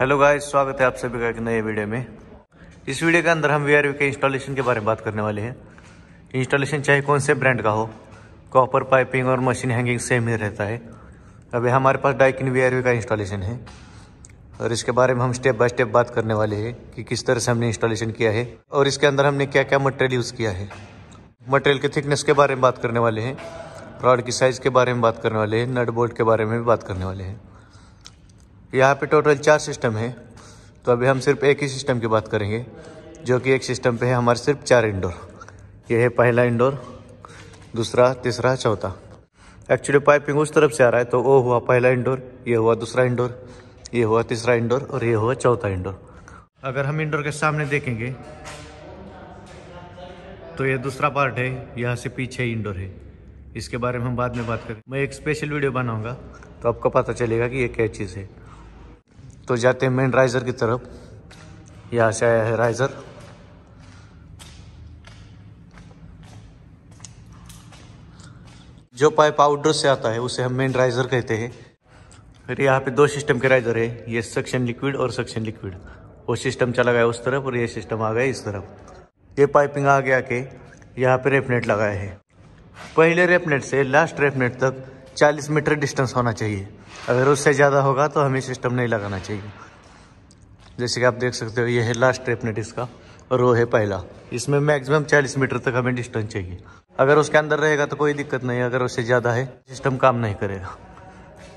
hello guys स्वागत है आप सभी का एक नए वीडियो में इस वीडियो के अंदर हम वी आर के इंस्टॉलेशन के बारे में बात करने वाले हैं इंस्टॉलेशन चाहे कौन से ब्रांड का हो कॉपर पाइपिंग और मशीन हैंगिंग सेम ही रहता है अभी हमारे पास डाइकिन वी का इंस्टॉलेशन है और इसके बारे में हम स्टेप बाय स्टेप बात करने वाले हैं कि किस तरह से हमने इंस्टॉलेशन किया है और इसके अंदर हमने क्या क्या मटेरियल यूज़ किया है मटेरियल के थिकनेस के बारे में बात करने वाले हैं रॉड की साइज़ के बारे में बात करने वाले हैं नट बोल्ट के बारे में भी बात करने वाले हैं यहाँ पे टोटल चार सिस्टम है तो अभी हम सिर्फ एक ही सिस्टम की बात करेंगे जो कि एक सिस्टम पे है हमारे सिर्फ चार इंडोर ये है पहला इंडोर दूसरा तीसरा चौथा एक्चुअली पाइपिंग उस तरफ से आ रहा है तो वो हुआ पहला इंडोर ये हुआ दूसरा इंडोर ये हुआ तीसरा इंडोर और ये हुआ चौथा इंडोर अगर हम इंडोर के सामने देखेंगे तो ये दूसरा पार्ट है यहाँ से पीछे इंडोर है इसके बारे में हम बाद में बात करें मैं एक स्पेशल वीडियो बनाऊंगा तो आपको पता चलेगा कि ये क्या चीज़ है तो जाते हैं मेन राइजर की तरफ यहाँ से आया है राइजर जो पाइप आउटडोर से आता है उसे हम मेन राइजर कहते हैं फिर यहाँ पे दो सिस्टम के राइजर है ये सक्शन लिक्विड और सक्शन लिक्विड वो सिस्टम चला गया उस तरफ और ये सिस्टम आ गया इस तरफ ये पाइपिंग आ गया के यहाँ पे रेपनेट लगाया है पहले रेपनेट से लास्ट रेपनेट तक 40 मीटर डिस्टेंस होना चाहिए अगर उससे ज़्यादा होगा तो हमें सिस्टम नहीं लगाना चाहिए जैसे कि आप देख सकते हो ये है लास्ट स्ट्रेप नेट इसका और वो है पहला इसमें मैक्सिमम 40 मीटर तक हमें डिस्टेंस चाहिए अगर उसके अंदर रहेगा तो कोई दिक्कत नहीं है अगर उससे ज़्यादा है सिस्टम काम नहीं करेगा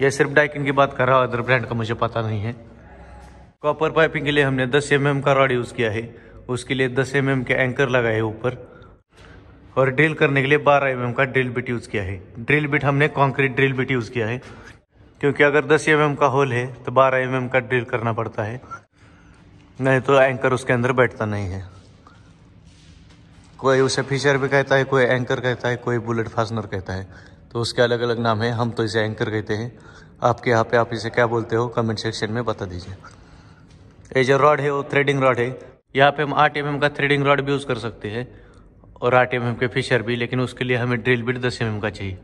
यह सिर्फ डाइकिन की बात कर रहा हूँ अदर ब्रांड का मुझे पता नहीं है कॉपर पाइपिंग के लिए हमने दस एम का रॉड यूज़ किया है उसके लिए दस एम के एंकर लगाए ऊपर और ड्रिल करने के लिए 12 एम का ड्रिल बिट यूज़ किया है ड्रिल बिट हमने कॉन्क्रीट ड्रिल बिट यूज़ किया है क्योंकि अगर 10 एम का होल है तो 12 एम का ड्रिल करना पड़ता है नहीं तो एंकर उसके अंदर बैठता नहीं है कोई उसे फिशर भी कहता है कोई एंकर कहता है कोई बुलेट फासनर कहता है तो उसके अलग अलग नाम है हम तो इसे एंकर कहते हैं आपके यहाँ पे आप इसे क्या बोलते हो कमेंट सेक्शन में बता दीजिए ये जो रॉड है वो थ्रेडिंग रॉड है यहाँ पे हम आठ एम का थ्रेडिंग रॉड भी यूज़ कर सकते हैं और आठ एम के फिशर भी लेकिन उसके लिए हमें ड्रिल बिट दस एम का चाहिए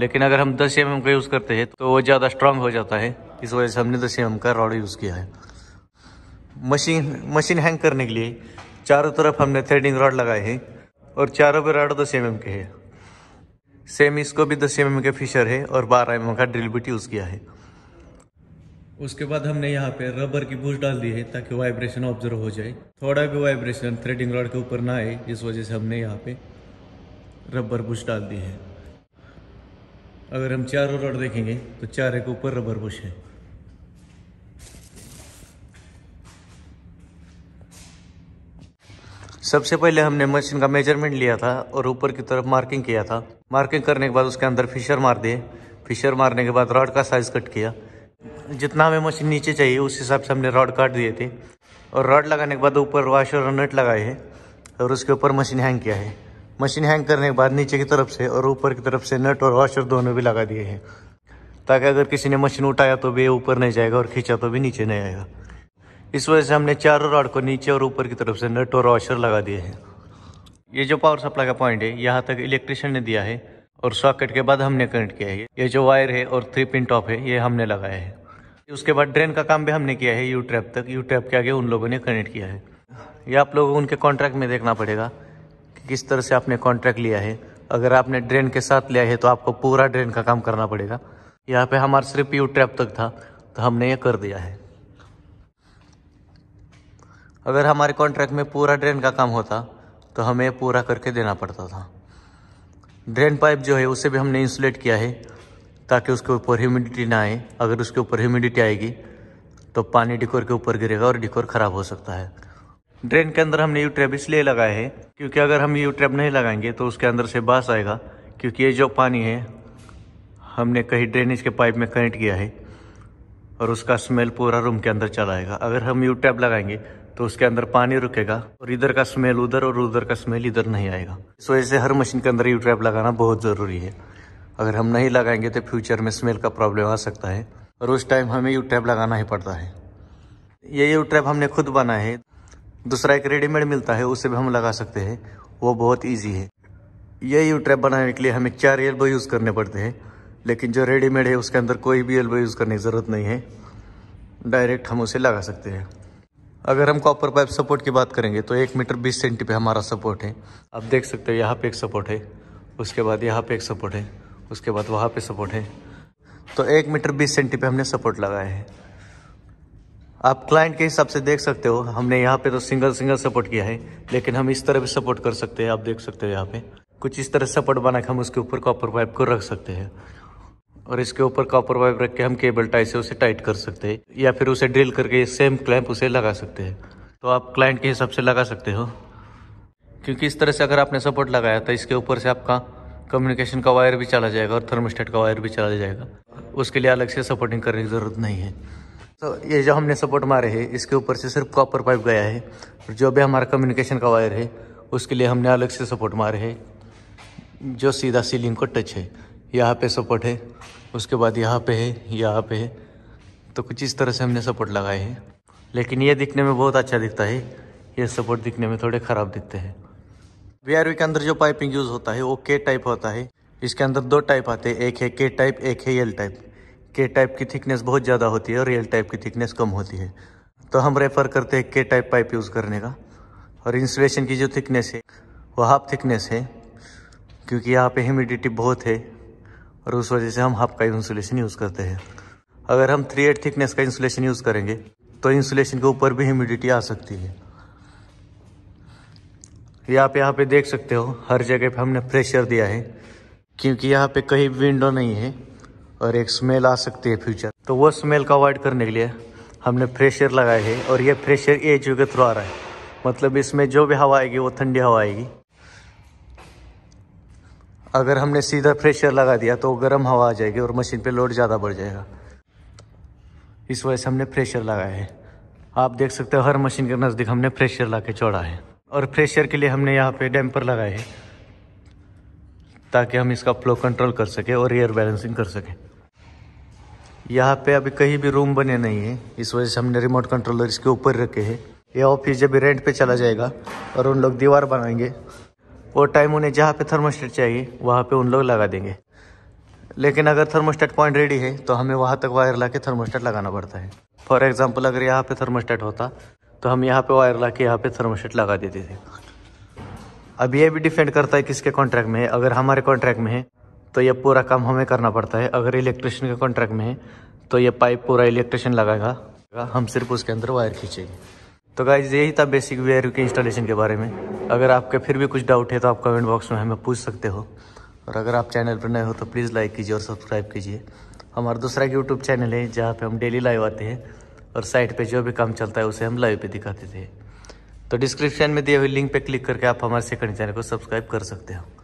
लेकिन अगर हम दस एम का यूज़ करते हैं तो वो ज़्यादा स्ट्रांग हो जाता है इस वजह से हमने दस एम का रॉड यूज़ किया है मशीन मशीन हैंग करने के लिए चारों तरफ हमने थ्रेडिंग रॉड लगाए हैं और चारों पर रॉड दस एम के हैं सेम इसको भी दस एम के फिशर है और बारह एम का ड्रिल बिट यूज़ किया है उसके बाद हमने यहाँ पे रबर की बूश डाल दी है ताकि वाइब्रेशन ऑब्जर्व हो जाए थोड़ा भी वाइब्रेशन थ्रेडिंग रॉड के ऊपर ना आए इस वजह से हमने यहाँ पे रबर बूश डाल दी है अगर हम चारों रॉड देखेंगे तो चारे एक ऊपर रबर बुश है सबसे पहले हमने मशीन का मेजरमेंट लिया था और ऊपर की तरफ मार्किंग किया था मार्किंग करने के बाद उसके अंदर फिशर मार दिए फिशर मारने के बाद रॉड का साइज कट किया जितना हमें मशीन नीचे चाहिए उस हिसाब से हमने रॉड काट दिए थे और रॉड लगाने के बाद ऊपर वाशर और नट लगाए हैं और उसके ऊपर मशीन हैंग किया है मशीन हैंग करने के बाद नीचे की तरफ से और ऊपर की तरफ से नट और वॉशर दोनों भी लगा दिए हैं ताकि अगर किसी ने मशीन उठाया तो भी ऊपर नहीं जाएगा और खींचा तो भी नीचे नहीं आएगा इस वजह से हमने चारों रॉड को नीचे और ऊपर की तरफ से नट और वॉशर लगा दिए हैं ये जो पावर सप्लाई का पॉइंट है यहाँ तक इलेक्ट्रिशियन ने दिया है और सॉकेट के बाद हमने कनेक्ट किया है ये जो वायर है और थ्री पिन टॉप है ये हमने लगाया है उसके बाद ड्रेन का काम भी हमने किया है यू ट्रैप तक यू ट्रैप के आगे उन लोगों ने कनेक्ट किया है ये आप लोगों को उनके कॉन्ट्रैक्ट में देखना पड़ेगा किस तरह से आपने कॉन्ट्रैक्ट लिया है अगर आपने ड्रेन के साथ लिया है तो आपको पूरा ड्रेन का काम करना पड़ेगा यहाँ पे हमारा सिर्फ यू ट्रैप तक था तो हमने ये कर दिया है अगर हमारे कॉन्ट्रैक्ट में पूरा ड्रेन का काम होता तो हमें पूरा करके देना पड़ता था ड्रेन पाइप जो है उसे भी हमने इंसुलेट किया है ताकि उसके ऊपर ह्यूमिडिटी ना आए अगर उसके ऊपर ह्यूमिडिटी आएगी तो पानी डिकोर के ऊपर गिरेगा और डिकोर ख़राब हो सकता है ड्रेन के अंदर हमने यू ट्रैप इसलिए लगाए है क्योंकि अगर हम यू ट्रैप नहीं लगाएंगे तो उसके अंदर से बास आएगा क्योंकि ये जो पानी है हमने कहीं ड्रेनेज के पाइप में कनेक्ट किया है और उसका स्मेल पूरा रूम के अंदर चला आएगा अगर हम यू टैप लगाएंगे तो उसके अंदर पानी रुकेगा और इधर का स्मेल उधर और उधर का स्मेल इधर नहीं आएगा इस वजह से हर मशीन के अंदर यू टैप लगाना बहुत ज़रूरी है अगर हम नहीं लगाएंगे तो फ्यूचर में स्मेल का प्रॉब्लम आ सकता है और उस टाइम हमें यू टैप लगाना ही पड़ता है ये यू ट्रैप हमने खुद बनाया है दूसरा एक रेडीमेड मिलता है उसे भी हम लगा सकते हैं वो बहुत ईजी है ये यू ट्रैप बनाने के लिए हमें चार एल्बो यूज़ करने पड़ते हैं लेकिन जो रेडीमेड है उसके अंदर कोई भी एल्बो यूज़ करने की ज़रूरत नहीं है डायरेक्ट हम उसे लगा सकते हैं अगर हम कॉपर पाइप सपोर्ट की बात करेंगे तो एक मीटर बीस सेंटी पे हमारा सपोर्ट है आप देख सकते हो यहाँ पे एक सपोर्ट है उसके बाद यहाँ पे एक सपोर्ट है उसके बाद वहाँ पे सपोर्ट है तो एक मीटर बीस सेंटी पे हमने सपोर्ट लगाया है आप क्लाइंट के हिसाब से देख सकते हो हमने यहाँ पे तो सिंगल सिंगल सपोर्ट किया है लेकिन हम इस तरह भी सपोर्ट कर सकते हैं आप देख सकते हो यहाँ पे कुछ इस तरह सपोर्ट बना के हम उसके ऊपर कॉपर पाइप को रख सकते हैं और इसके ऊपर कॉपर वाइप रख के हम केबल टाई से उसे टाइट कर सकते हैं या फिर उसे ड्रिल करके सेम क्लैंप उसे लगा सकते हैं तो आप क्लाइंट के हिसाब से लगा सकते हो क्योंकि इस तरह से अगर आपने सपोर्ट लगाया तो इसके ऊपर से आपका कम्युनिकेशन का वायर भी चला जाएगा और थर्मोस्टेट का वायर भी चला जाएगा उसके लिए अलग से सपोर्टिंग करने की ज़रूरत नहीं है तो ये जो हमने सपोर्ट मारे है इसके ऊपर से सिर्फ कॉपर पाइप गया है और जो भी हमारा कम्युनिकेशन का वायर है उसके लिए हमने अलग से सपोर्ट मारे है जो सीधा सीलिंग को टच है यहाँ पे सपोर्ट है उसके बाद यहाँ पे है यहाँ पे है तो कुछ इस तरह से हमने सपोर्ट लगाए हैं लेकिन ये दिखने में बहुत अच्छा दिखता है ये सपोर्ट दिखने में थोड़े ख़राब दिखते हैं वी के अंदर जो पाइपिंग यूज़ होता है वो के टाइप होता है इसके अंदर दो टाइप आते हैं एक है के टाइप एक है एल टाइप के टाइप की थिकनेस बहुत ज़्यादा होती है और रियल टाइप की थिकनेस कम होती है तो हम रेफर करते हैं के टाइप पाइप यूज़ करने का और इंसुलेशन की जो थिकनेस है वह हाफ थिकनेस है क्योंकि यहाँ पे ह्यूमिडिटी बहुत है और उस वजह से हम हाफ का इंसुलेशन यूज़ करते हैं अगर हम थ्री एट थिकनेस का इंसुलेशन यूज़ करेंगे तो इंसुलेशन के ऊपर भी ह्यूमिडिटी आ सकती है ये आप यहाँ पे देख सकते हो हर जगह पे हमने प्रेशर दिया है क्योंकि यहाँ पे कहीं विंडो नहीं है और एक स्मेल आ सकती है फ्यूचर तो वो स्मेल को अवॉइड करने के लिए हमने फ्रेशर लगाए है और ये फ्रेशर ए के थ्रू आ रहा है मतलब इसमें जो भी हवा आएगी वो ठंडी हवा आएगी अगर हमने सीधा फ्रेशर लगा दिया तो गर्म हवा आ जाएगी और मशीन पे लोड ज़्यादा बढ़ जाएगा इस वजह से हमने फ्रेशर लगाया है आप देख सकते हो हर मशीन के नज़दीक हमने फ्रेशर ला के चौड़ा है और फ्रेशर के लिए हमने यहाँ पे डैम्पर लगाए हैं ताकि हम इसका फ्लो कंट्रोल कर सकें और एयर बैलेंसिंग कर सकें यहाँ पे अभी कहीं भी रूम बने नहीं है इस वजह से हमने रिमोट कंट्रोलर इसके ऊपर रखे हैं ये ऑफिस जब रेंट पे चला जाएगा और उन लोग दीवार बनाएंगे वो टाइम उन्हें जहाँ पे थर्मोस्टेट चाहिए वहाँ पे उन लोग लगा देंगे लेकिन अगर थर्मोस्टेट पॉइंट रेडी है तो हमें वहाँ तक वायर ला के थर्मोस्टेट लगाना पड़ता है फॉर एग्ज़ाम्पल अगर यहाँ पे थर्मोस्टेट होता तो हम यहाँ पे वायर ला के यहाँ पे थर्मोस्टेट लगा देते थे अब ये भी डिपेंड करता है किसके कॉन्ट्रैक्ट में है अगर हमारे कॉन्ट्रैक्ट में है तो ये पूरा काम हमें करना पड़ता है अगर इलेक्ट्रिशियन के कॉन्ट्रैक्ट में है तो ये पाइप पूरा इलेक्ट्रिशियन लगाएगा हम सिर्फ उसके अंदर वायर खींचेंगे तो गाइज यही था बेसिक वेयर के इंस्टॉलेशन के बारे में अगर आपके फिर भी कुछ डाउट है तो आप कमेंट बॉक्स में हमें पूछ सकते हो और अगर आप चैनल पर नए हो तो प्लीज़ लाइक कीजिए और सब्सक्राइब कीजिए हमारा दूसरा यूट्यूब चैनल है जहाँ पे हम डेली लाइव आते हैं और साइट पे जो भी काम चलता है उसे हम लाइव पे दिखाते थे तो डिस्क्रिप्शन में दिए हुए लिंक पे क्लिक करके आप हमारे सेकंड चैनल को सब्सक्राइब कर सकते हो